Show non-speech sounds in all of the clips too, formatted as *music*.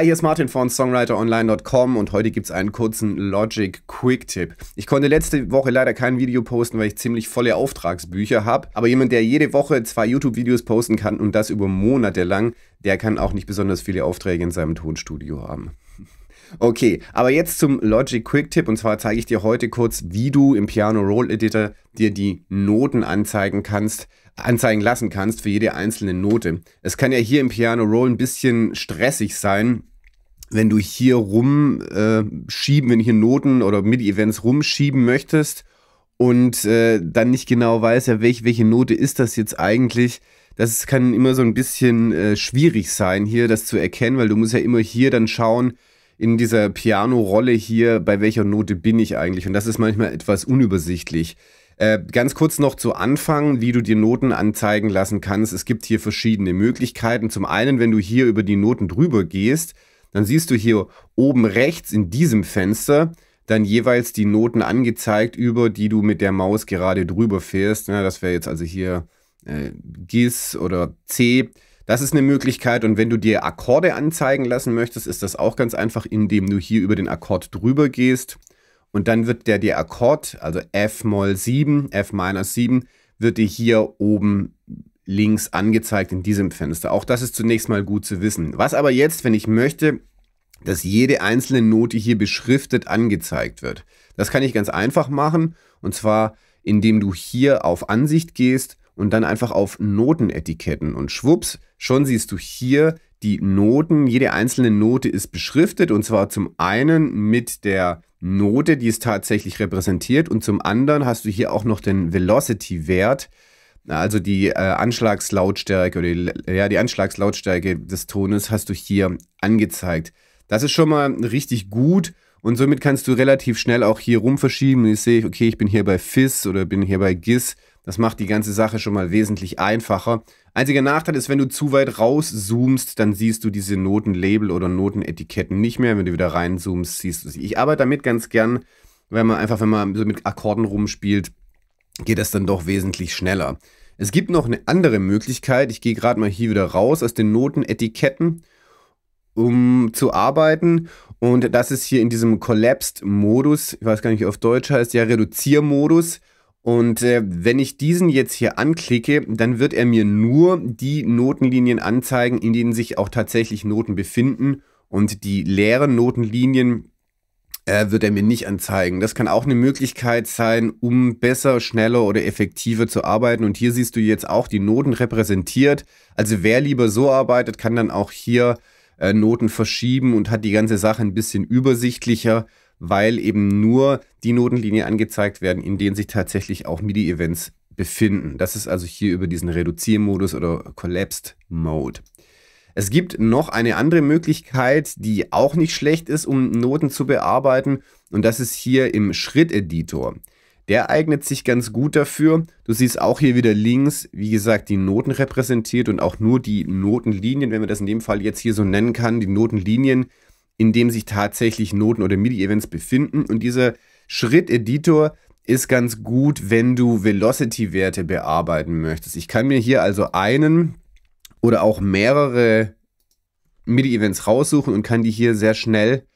Hi, hier ist Martin von songwriteronline.com und heute gibt es einen kurzen Logic Quick-Tipp. Ich konnte letzte Woche leider kein Video posten, weil ich ziemlich volle Auftragsbücher habe, aber jemand, der jede Woche zwei YouTube-Videos posten kann und das über Monate lang, der kann auch nicht besonders viele Aufträge in seinem Tonstudio haben. *laughs* Okay, aber jetzt zum Logic Quick Tipp und zwar zeige ich dir heute kurz, wie du im Piano Roll Editor dir die Noten anzeigen kannst, anzeigen lassen kannst für jede einzelne Note. Es kann ja hier im Piano Roll ein bisschen stressig sein, wenn du hier rumschieben, äh, wenn hier Noten oder MIDI-Events rumschieben möchtest und äh, dann nicht genau weiß, ja, welche, welche Note ist das jetzt eigentlich, das kann immer so ein bisschen äh, schwierig sein, hier das zu erkennen, weil du musst ja immer hier dann schauen, in dieser Piano-Rolle hier, bei welcher Note bin ich eigentlich? Und das ist manchmal etwas unübersichtlich. Äh, ganz kurz noch zu Anfang, wie du dir Noten anzeigen lassen kannst. Es gibt hier verschiedene Möglichkeiten. Zum einen, wenn du hier über die Noten drüber gehst, dann siehst du hier oben rechts in diesem Fenster dann jeweils die Noten angezeigt, über die du mit der Maus gerade drüber fährst. Ja, das wäre jetzt also hier äh, Gis oder C. Das ist eine Möglichkeit und wenn du dir Akkorde anzeigen lassen möchtest, ist das auch ganz einfach, indem du hier über den Akkord drüber gehst und dann wird der, der Akkord, also F mal 7, F 7, wird dir hier oben links angezeigt in diesem Fenster. Auch das ist zunächst mal gut zu wissen. Was aber jetzt, wenn ich möchte, dass jede einzelne Note hier beschriftet angezeigt wird. Das kann ich ganz einfach machen und zwar indem du hier auf Ansicht gehst und dann einfach auf Notenetiketten und schwupps, schon siehst du hier die Noten, jede einzelne Note ist beschriftet und zwar zum einen mit der Note, die es tatsächlich repräsentiert und zum anderen hast du hier auch noch den Velocity-Wert, also die äh, Anschlagslautstärke oder die, ja, die Anschlagslautstärke des Tones hast du hier angezeigt. Das ist schon mal richtig gut und somit kannst du relativ schnell auch hier rum verschieben. Ich sehe, okay, ich bin hier bei FIS oder bin hier bei GIS. Das macht die ganze Sache schon mal wesentlich einfacher. Einziger Nachteil ist, wenn du zu weit rauszoomst, dann siehst du diese Notenlabel oder Notenetiketten nicht mehr. Wenn du wieder reinzoomst, siehst du sie. Ich arbeite damit ganz gern, wenn man einfach, wenn man so mit Akkorden rumspielt, geht das dann doch wesentlich schneller. Es gibt noch eine andere Möglichkeit. Ich gehe gerade mal hier wieder raus aus den Notenetiketten, um zu arbeiten. Und das ist hier in diesem Collapsed-Modus. Ich weiß gar nicht, wie auf Deutsch heißt. Ja, Reduziermodus. Und äh, wenn ich diesen jetzt hier anklicke, dann wird er mir nur die Notenlinien anzeigen, in denen sich auch tatsächlich Noten befinden. Und die leeren Notenlinien äh, wird er mir nicht anzeigen. Das kann auch eine Möglichkeit sein, um besser, schneller oder effektiver zu arbeiten. Und hier siehst du jetzt auch die Noten repräsentiert. Also wer lieber so arbeitet, kann dann auch hier äh, Noten verschieben und hat die ganze Sache ein bisschen übersichtlicher, weil eben nur die Notenlinie angezeigt werden, in denen sich tatsächlich auch MIDI-Events befinden. Das ist also hier über diesen Reduziermodus oder Collapsed Mode. Es gibt noch eine andere Möglichkeit, die auch nicht schlecht ist, um Noten zu bearbeiten, und das ist hier im Schritteditor. Der eignet sich ganz gut dafür. Du siehst auch hier wieder links, wie gesagt, die Noten repräsentiert und auch nur die Notenlinien, wenn man das in dem Fall jetzt hier so nennen kann, die Notenlinien, in dem sich tatsächlich Noten oder MIDI-Events befinden. Und dieser Schritteditor ist ganz gut, wenn du Velocity-Werte bearbeiten möchtest. Ich kann mir hier also einen oder auch mehrere MIDI-Events raussuchen und kann die hier sehr schnell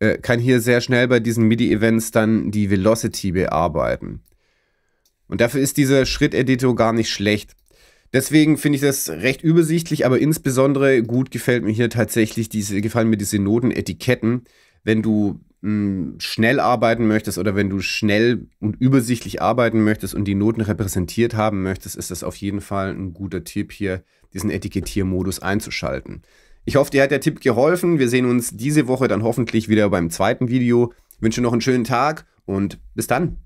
äh, kann hier sehr schnell bei diesen MIDI-Events dann die Velocity bearbeiten. Und dafür ist dieser Schritt-Editor gar nicht schlecht. Deswegen finde ich das recht übersichtlich, aber insbesondere gut gefällt mir hier tatsächlich diese, gefallen mir diese Notenetiketten, wenn du Mm, schnell arbeiten möchtest oder wenn du schnell und übersichtlich arbeiten möchtest und die Noten repräsentiert haben möchtest, ist das auf jeden Fall ein guter Tipp hier, diesen Etikettiermodus einzuschalten. Ich hoffe, dir hat der Tipp geholfen. Wir sehen uns diese Woche dann hoffentlich wieder beim zweiten Video. Ich wünsche noch einen schönen Tag und bis dann.